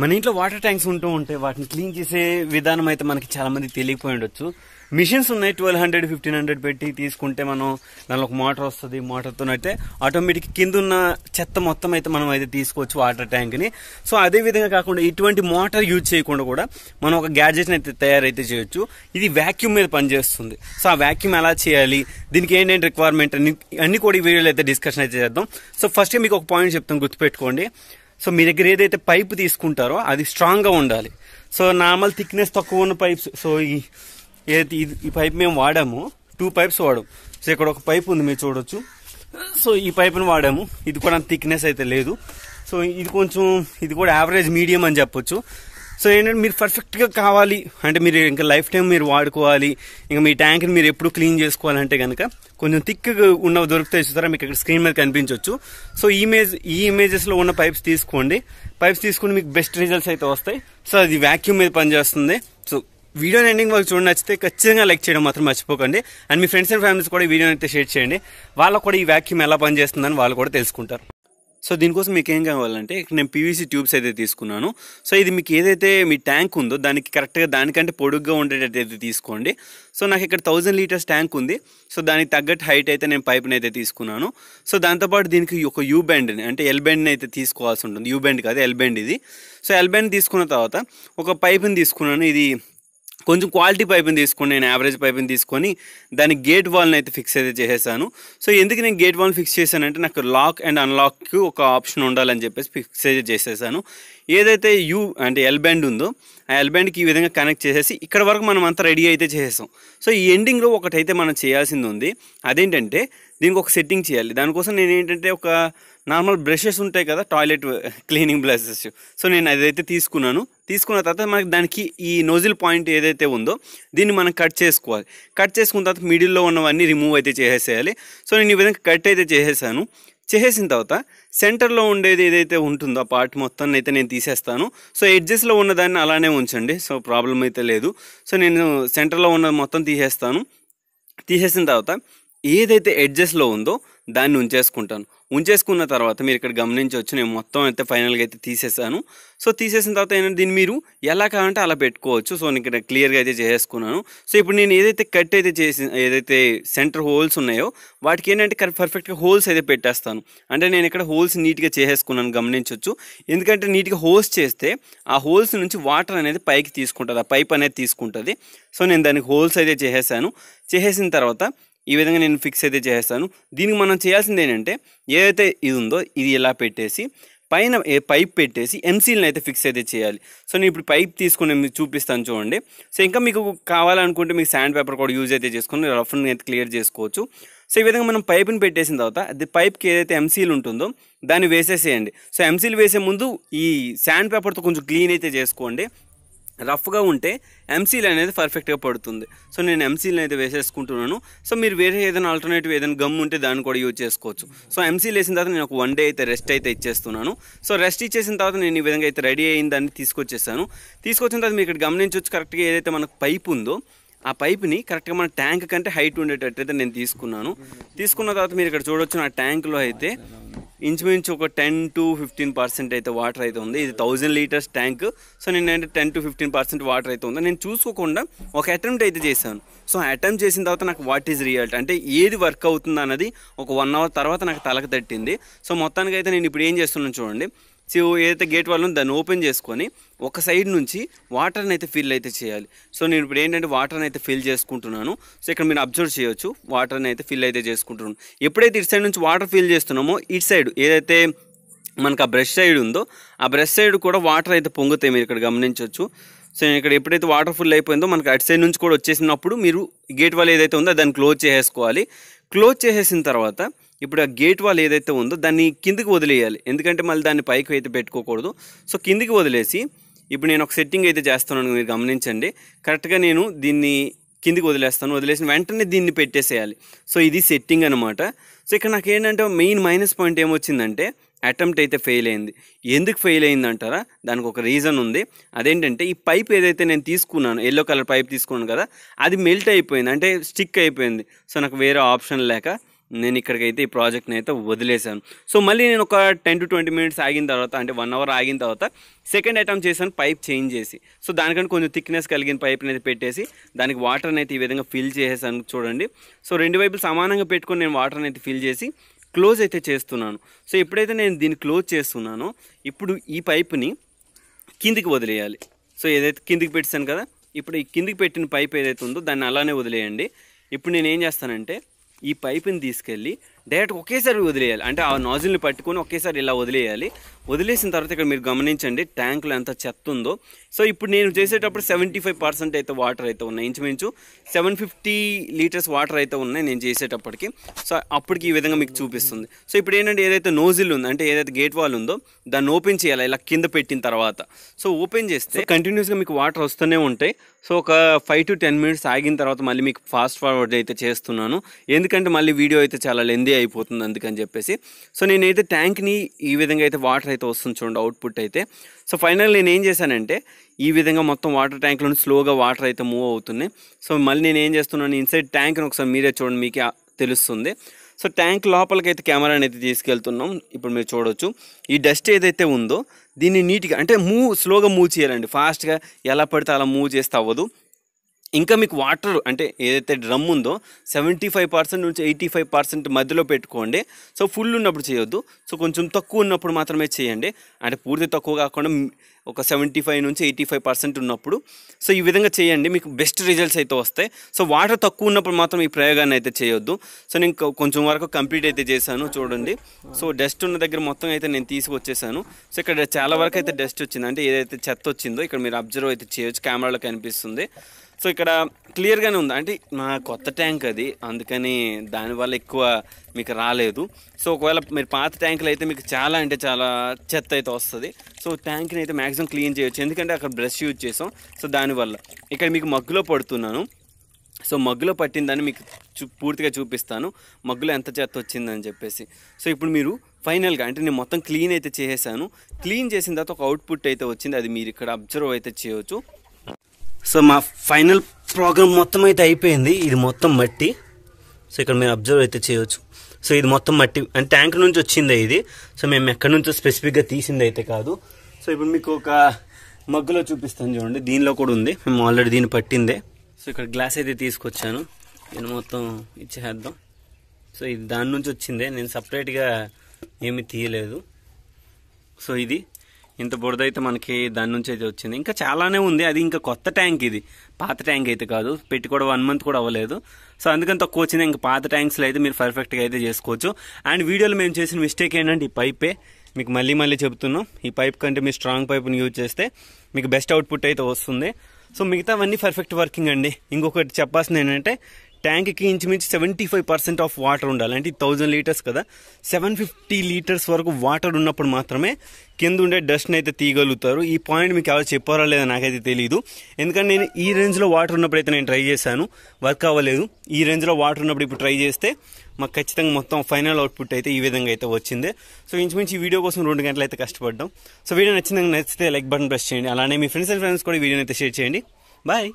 మన ఇంట్లో water tanks ఉంటూ ఉంటాయి వాటిని క్లీన్ చేసే విధానం అయితే మనకి చాలా మంది తెలియకపోయి ఉండొచ్చు మిషన్స్ ఉన్నాయి ట్వెల్వ్ హండ్రెడ్ ఫిఫ్టీన్ హండ్రెడ్ పెట్టి తీసుకుంటే మనం దానిలో ఒక మోటార్ వస్తుంది మోటార్తో అయితే ఆటోమేటిక్ కింద ఉన్న చెత్త మొత్తం అయితే మనం అయితే తీసుకోవచ్చు వాటర్ ట్యాంక్ని సో అదే విధంగా కాకుండా ఇటువంటి మోటార్ యూజ్ చేయకుండా కూడా మనం ఒక గ్యాడ్జెట్ని అయితే తయారైతే చేయొచ్చు ఇది వ్యాక్యూమ్ మీద పనిచేస్తుంది సో ఆ వ్యాక్యూమ్ ఎలా చేయాలి దీనికి ఏంటంటే రిక్వైర్మెంట్ అన్ని అన్ని కూడా ఈ వీడియోలో అయితే డిస్కషన్ అయితే చేద్దాం సో ఫస్ట్ మీకు ఒక పాయింట్ చెప్తాం గుర్తుపెట్టుకోండి సో మీ దగ్గర ఏదైతే పైప్ తీసుకుంటారో అది స్ట్రాంగ్గా ఉండాలి సో నార్మల్ థిక్నెస్ తక్కువ ఉన్న పైప్స్ సో ఈ ఏదైతే ఈ పైప్ మేము వాడాము టూ పైప్స్ వాడాం సో ఇక్కడ ఒక పైప్ ఉంది మీరు చూడొచ్చు సో ఈ పైప్ను వాడాము ఇది కూడా థిక్నెస్ అయితే లేదు సో ఇది కొంచెం ఇది కూడా యావరేజ్ మీడియం అని చెప్పొచ్చు సో ఏంటంటే మీరు పర్ఫెక్ట్గా కావాలి అంటే మీరు ఇంకా లైఫ్ టైం మీరు వాడుకోవాలి ఇంకా మీ ట్యాంక్ని మీరు ఎప్పుడు క్లీన్ చేసుకోవాలంటే కనుక కొంచెం థిక్గా ఉన్న దొరికితే చూసారా మీకు ఇక్కడ స్క్రీన్ మీద కనిపించవచ్చు సో ఇమేజ్ ఈ ఇమేజెస్లో ఉన్న పైప్స్ తీసుకోండి పైప్స్ తీసుకుని మీకు బెస్ట్ రిజల్ట్స్ అయితే వస్తాయి సో అది వ్యాక్యూమ్ మీద పనిచేస్తుంది సో వీడియో ఎండింగ్ వరకు చూడండి నచ్చితే ఖచ్చితంగా లైక్ చేయడం మాత్రం మర్చిపోకండి అండ్ మీ ఫ్రెండ్స్ అండ్ ఫ్యామిలీస్ కూడా ఈ వీడియోని అయితే షేర్ చేయండి వాళ్ళకు కూడా ఈ వ్యాక్యూమ్ ఎలా పనిచేస్తుందని వాళ్ళు కూడా తెలుసుకుంటారు సో దీనికోసం మీకు ఏం కావాలంటే నేను పీవీసీ ట్యూబ్స్ అయితే తీసుకున్నాను సో ఇది మీకు ఏదైతే మీ ట్యాంక్ ఉందో దానికి కరెక్ట్గా దానికంటే పొడుగ్గా ఉండేటట్టు అయితే తీసుకోండి సో నాకు ఇక్కడ థౌజండ్ లీటర్స్ ట్యాంక్ ఉంది సో దానికి తగ్గట్టు హైట్ అయితే నేను పైప్ని అయితే తీసుకున్నాను సో దాంతోపాటు దీనికి ఒక యూ బ్యాండ్ని అంటే ఎల్ బ్యాండ్ని అయితే తీసుకోవాల్సి ఉంటుంది యూ బ్యాండ్ కాదు ఎల్ బ్యాండ్ ఇది సో ఎల్ బ్యాండ్ తీసుకున్న తర్వాత ఒక పైప్ని తీసుకున్నాను ఇది కొంచెం క్వాలిటీ పైపుని తీసుకొని నేను యావరేజ్ పైపుని తీసుకొని దాని గేట్ వాల్ని అయితే ఫిక్స్ అయితే చేసేసాను సో ఎందుకు నేను గేట్ వాల్ని ఫిక్స్ చేశానంటే నాకు లాక్ అండ్ అన్లాక్కి ఒక ఆప్షన్ ఉండాలని చెప్పేసి ఫిక్స్ అయితే చేసేసాను ఏదైతే యూ అంటే ఎల్ బ్యాండ్ ఉందో ఎల్బ్యాండ్కి ఈ విధంగా కనెక్ట్ చేసేసి ఇక్కడ వరకు మనం అంతా రెడీ అయితే చేసేసాం సో ఈ ఎండింగ్లో ఒకటైతే మనం చేయాల్సింది ఉంది అదేంటంటే దీనికి ఒక సెట్టింగ్ చేయాలి దానికోసం నేను ఏంటంటే ఒక నార్మల్ బ్రషెస్ ఉంటాయి కదా టాయిలెట్ క్లీనింగ్ బ్రషెస్ సో నేను అదైతే తీసుకున్నాను తీసుకున్న తర్వాత మనకి దానికి ఈ నోజిల్ పాయింట్ ఏదైతే ఉందో దీన్ని మనం కట్ చేసుకోవాలి కట్ చేసుకున్న తర్వాత మిడిల్లో ఉన్నవన్నీ రిమూవ్ అయితే చేసేసేయాలి సో నేను ఈ విధంగా కట్ అయితే చేసేసాను చేసేసిన తర్వాత సెంటర్లో ఉండేది ఏదైతే ఉంటుందో ఆ పార్ట్ మొత్తాన్ని అయితే నేను తీసేస్తాను సో ఎడ్జెస్లో ఉన్నదాన్ని అలానే ఉంచండి సో ప్రాబ్లం అయితే లేదు సో నేను సెంటర్లో ఉన్న మొత్తం తీసేస్తాను తీసేసిన తర్వాత ఏదైతే ఎడ్జెస్లో ఉందో దాన్ని ఉంచేసుకుంటాను ఉంచేసుకున్న తర్వాత మీరు ఇక్కడ గమనించవచ్చు నేను మొత్తం అయితే ఫైనల్గా అయితే తీసేసాను సో తీసేసిన తర్వాత ఏంటంటే దీన్ని మీరు ఎలా కావాలంటే అలా పెట్టుకోవచ్చు సో నేను ఇక్కడ క్లియర్గా అయితే చేసేసుకున్నాను సో ఇప్పుడు నేను ఏదైతే కట్ అయితే చేసి ఏదైతే సెంటర్ హోల్స్ ఉన్నాయో వాటికి ఏంటంటే పర్ఫెక్ట్గా హోల్స్ అయితే పెట్టేస్తాను అంటే నేను ఇక్కడ హోల్స్ నీట్గా చేసేసుకున్నాను గమనించవచ్చు ఎందుకంటే నీట్గా హోల్స్ చేస్తే ఆ హోల్స్ నుంచి వాటర్ అనేది పైకి తీసుకుంటుంది ఆ పైప్ అనేది తీసుకుంటుంది సో నేను దానికి హోల్స్ అయితే చేసేసాను చేసేసిన తర్వాత ఈ విధంగా నేను ఫిక్స్ అయితే చేస్తాను దీనికి మనం చేయాల్సింది ఏంటంటే ఏదైతే ఇది ఉందో ఇది ఇలా పెట్టేసి పైన పైప్ పెట్టేసి ఎంసీలను అయితే ఫిక్స్ అయితే చేయాలి సో నేను ఇప్పుడు పైప్ తీసుకుని మీకు చూపిస్తాను చూడండి సో ఇంకా మీకు కావాలనుకుంటే మీకు శాండ్ పేపర్ కూడా యూజ్ అయితే చేసుకుని రఫ్ని అయితే క్లియర్ చేసుకోవచ్చు సో ఈ విధంగా మనం పైప్ని పెట్టేసిన తర్వాత అది పైప్కి ఏదైతే ఎంసీలు ఉంటుందో దాన్ని వేసేసేయండి సో ఎంసీలు వేసే ముందు ఈ శాండ్ పేపర్తో కొంచెం క్లీన్ అయితే చేసుకోండి రఫ్గా ఉంటే ఎంసీల్ అనేది పర్ఫెక్ట్గా పడుతుంది సో నేను ఎంసీల్ అయితే వేసేసుకుంటున్నాను సో మీరు వేరే ఏదైనా ఆల్టర్నేటివ్ ఏదైనా గమ్ ఉంటే దాన్ని కూడా యూజ్ చేసుకోవచ్చు సో ఎంసీల్ వేసిన తర్వాత నేను ఒక వన్ డే అయితే రెస్ట్ అయితే ఇచ్చేస్తున్నాను సో రెస్ట్ ఇచ్చేసిన తర్వాత నేను ఈ విధంగా అయితే రెడీ అయిందని తీసుకొచ్చేసాను తీసుకొచ్చిన తర్వాత మీరు ఇక్కడ గమనించవచ్చు కరెక్ట్గా ఏదైతే మనకు పైప్ ఉందో ఆ పైప్ని కరెక్ట్గా మన ట్యాంక్ కంటే హైట్ ఉండేటట్టు అయితే నేను తీసుకున్నాను తీసుకున్న తర్వాత మీరు ఇక్కడ చూడవచ్చు నా ట్యాంక్లో అయితే ఇంచుమించు ఒక టెన్ టు ఫిఫ్టీన్ పర్సెంట్ అయితే వాటర్ అయితే ఉంది ఇది థౌజండ్ లీటర్స్ ట్యాంక్ సో నేను అంటే ten to fifteen percent water అయితే ఉంది నేను చూసుకోకుండా ఒక అటెంప్ట్ అయితే చేశాను సో అటెంప్ట్ చేసిన తర్వాత నాకు వాట్ ఈజ్ రియల్ట్ అంటే ఏది వర్క్ అవుతుంది అన్నది ఒక వన్ అవర్ తర్వాత నాకు తలకు తట్టింది సో మొత్తానికి అయితే నేను ఇప్పుడు ఏం చేస్తున్నాను చూడండి సో ఏదైతే గేట్ వాళ్ళు దాన్ని ఓపెన్ చేసుకొని ఒక సైడ్ నుంచి వాటర్ని అయితే ఫిల్ అయితే చేయాలి సో నేను ఇప్పుడు ఏంటంటే వాటర్ని అయితే ఫిల్ చేసుకుంటున్నాను సో ఇక్కడ మీరు అబ్జర్వ్ చేయొచ్చు వాటర్ని అయితే ఫిల్ అయితే చేసుకుంటున్నాను ఎప్పుడైతే ఇటు సైడ్ నుంచి వాటర్ ఫిల్ చేస్తున్నామో ఇటు సైడ్ ఏదైతే మనకు ఆ బ్రష్ సైడ్ ఉందో ఆ బ్రష్ సైడ్ కూడా వాటర్ అయితే పొంగుతాయి మీరు ఇక్కడ గమనించవచ్చు సో నేను ఇక్కడ ఎప్పుడైతే వాటర్ ఫుల్ అయిపోయిందో మనకు అటు సైడ్ నుంచి కూడా వచ్చేసినప్పుడు మీరు గేట్ వాళ్ళు ఏదైతే ఉందో దాన్ని క్లోజ్ చేసేసుకోవాలి క్లోజ్ చేసేసిన తర్వాత ఇప్పుడు ఆ గేట్ వాల్ ఏదైతే ఉందో దాన్ని కిందికి వదిలేయాలి ఎందుకంటే మళ్ళీ దాన్ని పైకి అయితే పెట్టుకోకూడదు సో కిందికి వదిలేసి ఇప్పుడు నేను ఒక సెట్టింగ్ అయితే చేస్తున్నాను మీరు గమనించండి కరెక్ట్గా నేను దీన్ని కిందికి వదిలేస్తాను వదిలేసిన వెంటనే దీన్ని పెట్టేసేయాలి సో ఇది సెట్టింగ్ అనమాట సో ఇక్కడ నాకు ఏంటంటే మెయిన్ మైనస్ పాయింట్ ఏమొచ్చిందంటే అటెంప్ట్ అయితే ఫెయిల్ అయింది ఎందుకు ఫెయిల్ అయింది అంటారా దానికి ఒక రీజన్ ఉంది అదేంటంటే ఈ పైప్ ఏదైతే నేను తీసుకున్నాను ఎల్లో కలర్ పైప్ తీసుకున్నాను కదా అది మెల్ట్ అయిపోయింది అంటే స్టిక్ అయిపోయింది సో నాకు వేరే ఆప్షన్ లేక నేను ఇక్కడికైతే ఈ ప్రాజెక్ట్ని అయితే వదిలేశాను సో మళ్ళీ నేను ఒక టెన్ టు ట్వంటీ మినిట్స్ ఆగిన తర్వాత అంటే వన్ అవర్ ఆగిన తర్వాత సెకండ్ ఐటమ్ చేశాను పైప్ చేంజ్ చేసి సో దానికంటే కొంచెం థిక్నెస్ కలిగిన పైప్ని అయితే పెట్టేసి దానికి వాటర్ని అయితే ఈ విధంగా ఫిల్ చేసేసాను చూడండి సో రెండు వైపులు సమానంగా పెట్టుకొని నేను వాటర్ని అయితే ఫిల్ చేసి క్లోజ్ అయితే చేస్తున్నాను సో ఎప్పుడైతే నేను దీన్ని క్లోజ్ చేస్తున్నానో ఇప్పుడు ఈ పైప్ని కిందికి వదిలేయాలి సో ఏదైతే కిందికి పెట్టాను కదా ఇప్పుడు ఈ కిందికి పెట్టిన పైప్ ఏదైతే ఉందో దాన్ని అలానే వదిలేయండి ఇప్పుడు నేను ఏం చేస్తానంటే ఈ పైప్ని తీసుకెళ్ళి డైరెక్ట్ ఒకేసారి వదిలేయాలి అంటే ఆ నాజిల్ని పట్టుకొని ఒకేసారి ఇలా వదిలేయాలి వదిలేసిన తర్వాత ఇక్కడ మీరు గమనించండి ట్యాంక్లో ఎంత చెత్త ఉందో సో ఇప్పుడు నేను చేసేటప్పుడు సెవెంటీ ఫైవ్ పర్సెంట్ అయితే వాటర్ అయితే ఉన్నాయి ఇంచుమించు సెవెన్ ఫిఫ్టీ లీటర్స్ వాటర్ అయితే ఉన్నాయి నేను చేసేటప్పటికి సో అప్పటికి ఈ విధంగా మీకు చూపిస్తుంది సో ఇప్పుడు ఏంటంటే ఏదైతే నోజిల్ ఉంది అంటే ఏదైతే గేట్ వాల్ ఉందో దాన్ని ఓపెన్ చేయాలి ఇలా కింద పెట్టిన తర్వాత సో ఓపెన్ చేస్తే కంటిన్యూస్గా మీకు వాటర్ వస్తూనే ఉంటాయి సో ఒక ఫైవ్ టు టెన్ మినిట్స్ ఆగిన తర్వాత మళ్ళీ మీకు ఫాస్ట్ ఫార్వర్డ్ అయితే చేస్తున్నాను ఎందుకంటే మళ్ళీ వీడియో అయితే చాలా లెందీ అయిపోతుంది అందుకని చెప్పేసి సో నేనైతే ట్యాంక్ని ఈ విధంగా అయితే వాటర్ అయితే అయితే వస్తుంది చూడండి అవుట్పుట్ అయితే సో ఫైనల్ నేను ఏం చేశానంటే ఈ విధంగా మొత్తం వాటర్ ట్యాంక్లో స్లోగా వాటర్ అయితే మూవ్ అవుతున్నాయి సో మళ్ళీ నేను ఏం చేస్తున్నాను ఇన్సైడ్ ట్యాంక్ని ఒకసారి మీరే చూడండి మీకే తెలుస్తుంది సో ట్యాంక్ లోపలికైతే కెమెరాని అయితే తీసుకెళ్తున్నాం ఇప్పుడు మీరు చూడొచ్చు ఈ డస్ట్ ఏదైతే ఉందో దీన్ని నీట్గా అంటే మూవ్ స్లోగా మూవ్ చేయాలండి ఫాస్ట్గా ఎలా పడితే అలా మూవ్ చేస్తే అవ్వదు ఇంకా మీకు వాటర్ అంటే ఏదైతే డ్రమ్ ఉందో సెవెంటీ ఫైవ్ పర్సెంట్ నుంచి ఎయిటీ ఫైవ్ పర్సెంట్ మధ్యలో పెట్టుకోండి సో ఫుల్ ఉన్నప్పుడు చేయొద్దు సో కొంచెం తక్కువ ఉన్నప్పుడు మాత్రమే చేయండి అంటే పూర్తి తక్కువ కాకుండా ఒక సెవెంటీ ఫైవ్ నుంచి ఎయిటీ ఫైవ్ పర్సెంట్ ఉన్నప్పుడు సో ఈ విధంగా చేయండి మీకు బెస్ట్ రిజల్ట్స్ అయితే వస్తాయి సో వాటర్ తక్కువ ఉన్నప్పుడు మాత్రం ఈ ప్రయోగాన్ని అయితే చేయొద్దు సో నేను కొంచెం వరకు కంప్లీట్ అయితే చేశాను చూడండి సో డస్ట్ ఉన్న దగ్గర మొత్తం అయితే నేను తీసుకొచ్చేసాను సో ఇక్కడ చాలా వరకు అయితే డస్ట్ వచ్చింది అంటే ఏదైతే చెత్త వచ్చిందో ఇక్కడ మీరు అబ్జర్వ్ అయితే చేయొచ్చు కెమెరాలో కనిపిస్తుంది సో ఇక్కడ క్లియర్గానే ఉంది అంటే మా కొత్త ట్యాంక్ అది అందుకని దానివల్ల ఎక్కువ మీకు రాలేదు సో ఒకవేళ మీరు పాత ట్యాంకులు అయితే మీకు చాలా అంటే చాలా చెత్త అయితే వస్తుంది సో ట్యాంక్ని అయితే మ్యాక్సిమం క్లీన్ చేయొచ్చు ఎందుకంటే అక్కడ బ్రష్ యూజ్ చేసాం సో దానివల్ల ఇక్కడ మీకు మగ్గులో పడుతున్నాను సో మగ్గులో పట్టిందని మీకు చూ పూర్తిగా చూపిస్తాను మగ్గులో ఎంత చెత్త వచ్చిందని చెప్పేసి సో ఇప్పుడు మీరు ఫైనల్గా అంటే నేను మొత్తం క్లీన్ అయితే చేసేసాను క్లీన్ చేసిన తర్వాత ఒక అవుట్పుట్ అయితే వచ్చింది అది మీరు ఇక్కడ అబ్జర్వ్ అయితే చేయవచ్చు సో మా ఫైనల్ ప్రోగ్రామ్ మొత్తం అయితే అయిపోయింది ఇది మొత్తం మట్టి సో ఇక్కడ మీరు అబ్జర్వ్ అయితే చేయవచ్చు సో ఇది మొత్తం మట్టి అండ్ ట్యాంక్ నుంచి వచ్చింది ఇది సో మేము ఎక్కడి నుంచో స్పెసిఫిక్గా తీసింది అయితే కాదు సో ఇప్పుడు మీకు ఒక మగ్గులో చూపిస్తాను చూడండి దీనిలో కూడా ఉంది మేము ఆల్రెడీ దీన్ని పట్టిందే సో ఇక్కడ గ్లాస్ అయితే తీసుకొచ్చాను నేను మొత్తం ఇచ్చేద్దాం సో ఇది దాని నుంచి వచ్చిందే నేను సపరేట్గా ఏమి తీయలేదు సో ఇది ఇంత బురద అయితే మనకి దాని నుంచి అయితే వచ్చింది ఇంకా చాలానే ఉంది అది ఇంకా కొత్త ట్యాంక్ ఇది పాత ట్యాంక్ అయితే కాదు పెట్టి కూడా వన్ మంత్ కూడా అవ్వలేదు సో అందుకని తక్కువ వచ్చింది ఇంకా పాత ట్యాంక్స్లో అయితే మీరు పర్ఫెక్ట్గా అయితే చేసుకోవచ్చు అండ్ వీడియోలో మేము చేసిన మిస్టేక్ ఏంటంటే ఈ పైపే మీకు మళ్ళీ మళ్ళీ చెప్తున్నాం ఈ పైప్ కంటే మీరు స్ట్రాంగ్ పైప్ని యూజ్ చేస్తే మీకు బెస్ట్ అవుట్పుట్ అయితే వస్తుంది సో మిగతావన్నీ పర్ఫెక్ట్ వర్కింగ్ అండి ఇంకొకటి చెప్పాల్సింది ఏంటంటే ట్యాంక్కి ఇంచుమించు seventy five percent of water ఉండాలి అంటే థౌజండ్ లీటర్స్ కదా సెవెన్ ఫిఫ్టీ లీటర్స్ వరకు వాటర్ ఉన్నప్పుడు మాత్రమే కింద ఉండే డస్ట్ని అయితే తీయగలుగుతారు ఈ పాయింట్ మీకు ఎవరు చెప్పారో లేదో నాకైతే తెలియదు ఎందుకంటే నేను ఈ రేంజ్లో వాటర్ ఉన్నప్పుడు అయితే నేను ట్రై చేశాను వర్క్ అవ్వలేదు ఈ రేంజ్లో వాటర్ ఉన్నప్పుడు ఇప్పుడు ట్రై చేస్తే మాకు ఖచ్చితంగా మొత్తం ఫైనల్ అవుట్పుట్ అయితే ఈ విధంగా అయితే వచ్చింది సో ఇంచుమించి ఈ వీడియో కోసం రెండు గంటలు అయితే కష్టపడ్డాం సో వీడియో నచ్చిందని నచ్చితే లైక్ బటన్ ప్రెస్ చేయండి అలానే మీ ఫ్రెండ్స్ అండ్ ఫ్రెండ్స్ కూడా వీడియోని అయితే షేర్ చేయండి బాయ్